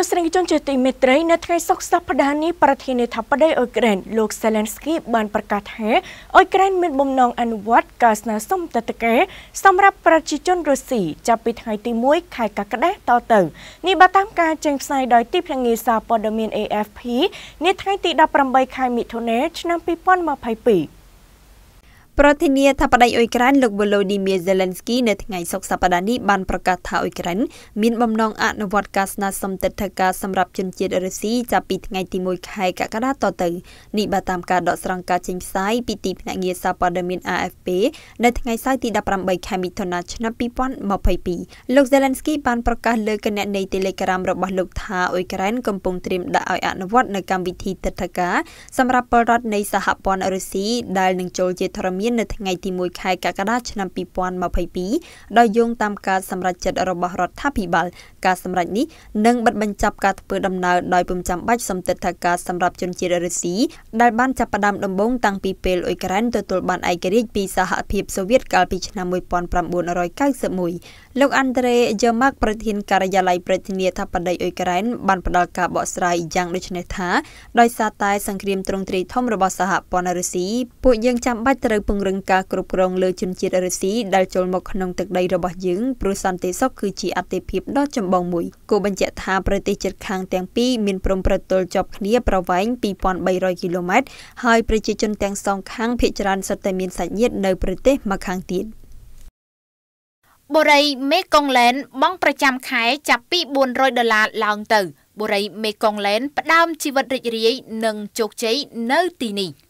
ទស្សនិកជនជាទីមេត្រីនៅថ្ងៃសុក្រសប្តាហ៍នេះប្រធានាធិបតីអ៊ុយក្រែនលោក Zelensky បានប្រកាសថាអ៊ុយក្រែនមានបំណងអនុវត្តការស្នើសុំតតកេសម្រាប់ប្រជាជនរុស្ស៊ីចាប់ពីថ្ងៃទី1ខែកក្កដាតទៅនេះបើតាមការចេញផ្សាយដោយទីភ្នាក់ងារសារព័ត៌មាន AFP នាថ្ងៃទី18ខែមិថុនាឆ្នាំ2022ប្រធានាធិបតីអ៊ុយក្រែនលោក Volodymyr Zelensky នៅថ្ងៃសុក្រសប្តាហ៍នេះបានប្រកាសថាអ៊ុយក្រែនមានបំណងអនុវត្តការស្នើសុំទិដ្ឋាការសម្រាប់ជនជាតិរុស្ស៊ីចាប់ពីថ្ងៃទី1ខែកក្កដាតទៅនេះបើតាមការដកស្រង់ការចេញផ្សាយពីទីភ្នាក់ងារសារព័ត៌មាន AFP នៅថ្ងៃសៅរ៍ទី18ខែមិថុនាឆ្នាំ2022លោក Zelensky បានប្រកាសលើគណនី Telegram របស់លោកថាអ៊ុយក្រែនកំពុងត្រៀមដាក់ឲ្យអនុវត្តនៅកម្មវិធីទិដ្ឋាការសម្រាប់ពលរដ្ឋនៃសហព័ន្ធរុស្ស៊ីដែលនឹងចូលជាធរមានមាននៅថ្ងៃទី1ខែកក្កដាឆ្នាំ2022ដោយយោងតាមការសម្រេចចិត្តរបស់រដ្ឋាភិបាល ការសម្រេចនេះនឹងបិទបញ្ចប់ការធ្វើដំណើរដោយពំចាំបាច់សំទិដ្ឋាការសម្រាប់ជនជាតិរុស្ស៊ីដែលបានចាប់ផ្ដើមដំបូងតាំងពីពេលអ៊ុយក្រែនទទួលបានឯករាជ្យពីសហភាពសូវៀតកាលពីឆ្នាំ1991លោកអាន់ដ្រេយ៉ាម៉ាក់ប្រធានការិយាល័យប្រធានាធិបតីអ៊ុយក្រែនបានផ្ដល់ការបកស្រាយយ៉ាងដូចនេះថាដោយសារតែសង្គ្រាមទ្រង់ទ្រាយធំរបស់សហព័ន្ធរុស្ស៊ីពួកយើងចាំបាច់ត្រូវពឹងង្រឹងការគ្រប់គ្រងលើជនជាតិរុស្ស៊ីដែលចូលមកក្នុងទឹកដីរបស់យើងព្រោះសន្តិសុខគឺជាអតិភិបដ៏ចម្បងមួយគួរបញ្ជាក់ថាប្រទេសជិតខាងទាំងពីរមានព្រំប្រទល់ជាប់គ្នាប្រវែង2300គីឡូម៉ែត្រហើយប្រជាជនទាំងសងខាងភ ieck ច្រើនសុទ្ធតែមានសាច់ញាតិនៅប្រទេសមកខាងទៀតបុរីមេកុងលែនបង់ប្រចាំខែចាប់ពី400ដុល្លារឡើងទៅបុរីមេកុងលែនផ្ដើមជីវិតរីករាយនិងជោគជ័យនៅទីនេះ។